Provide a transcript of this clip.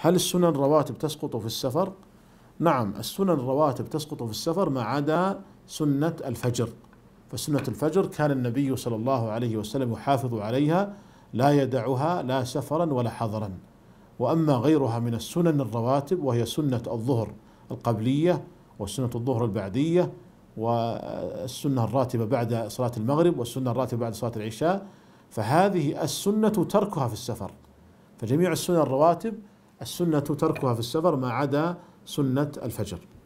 هل السنن رواتب تسقط في السفر؟ نعم السنن رواتب تسقط في السفر ما عدا سنة الفجر فسنة الفجر كان النبي صلى الله عليه وسلم يحافظ عليها لا يدعها لا سفرا ولا حضرا وأما غيرها من السنن الرواتب وهي سنة الظهر القبلية وسنة الظهر البعدية والسنة الراتبة بعد صلاة المغرب والسنة الراتبة بعد صلاة العشاء فهذه السنة تركها في السفر فجميع السنن الرواتب السنة تركها في السفر ما عدا سنة الفجر